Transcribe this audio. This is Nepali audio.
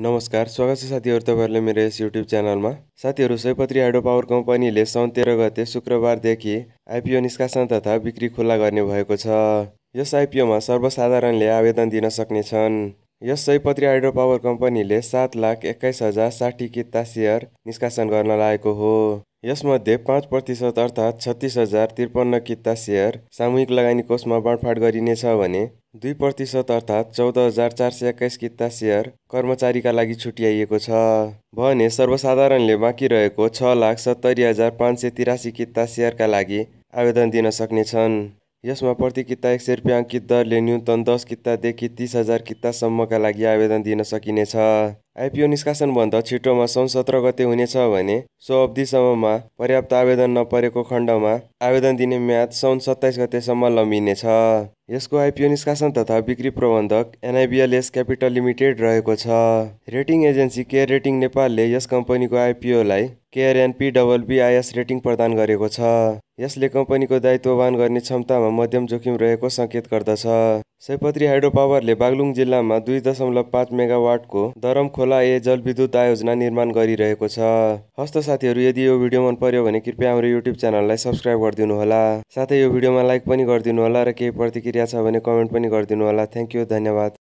नमस्कार स्वागत छ साथीहरू तपाईँहरूले मेरो यस युट्युब च्यानलमा साथीहरू सयपत्री हाइड्रो पावर कम्पनीले सन् तेह्र गते शुक्रबारदेखि आइपिओ निष्कासन तथा बिक्री खुल्ला गर्ने भएको छ यस आइपिओमा सर्वसाधारणले आवेदन दिन सक्नेछन् यस सयपत्री हाइड्रो पावर कम्पनीले सात लाख एक्काइस हजार साठी किता सेयर निष्कासन गर्न लागेको हो यसमध्ये पाँच प्रतिशत अर्थात् छत्तिस हजार त्रिपन्न किता सेयर सामूहिक लगानी कोषमा बाँडफाँड गरिनेछ भने दुई प्रतिशत अर्थात् चौध हजार चार सय एक्काइस किता सेयर कर्मचारीका लागि छुट्याइएको छ भने सर्वसाधारणले बाँकी रहेको छ लाख सत्तरी हजार पाँच सय तिरासी किता सेयरका लागि आवेदन दिन सक्नेछन् यसमा प्रति किता एक सय रुपियाँ अङ्कित दरले न्यूनतम दस कितादेखि तिस हजार कितासम्मका लागि आवेदन दिन सकिनेछ आइपिओ निष्कासनभन्दा छिटोमा सन् सत्र गते हुनेछ भने सो अवधिसम्ममा पर्याप्त आवेदन नपरेको खण्डमा आवेदन दिने म्याद सन् सत्ताइस गतेसम्म लम्बिनेछ यसको आइपिओ निष्कासन तथा बिक्री प्रबन्धक एनआइबिएलएस क्यापिटल लिमिटेड रहेको छ रेटिङ एजेन्सी केयर रेटिङ नेपालले यस कम्पनीको आइपिओलाई केयर एनपी रेटिङ प्रदान गरेको छ यसले कम्पनीको दायित्ववान गर्ने क्षमतामा मध्यम जोखिम रहेको सङ्केत गर्दछ सयपत्री हाइड्रो पावरले बागलुङ जिल्लामा दुई दशमलव पाँच मेगावाटको दरम खोला ए जलविद्युत आयोजना निर्माण गरिरहेको छ हस्त साथीहरू यदि यो भिडियो मन पर्यो भने कृपया हाम्रो युट्युब च्यानललाई सब्सक्राइब होला साथै यो भिडियोमा लाइक पनि गरिदिनु होला र केही प्रतिक्रिया छ भने कमेन्ट पनि गरिदिनु होला थ्याङ्क यू धन्यवाद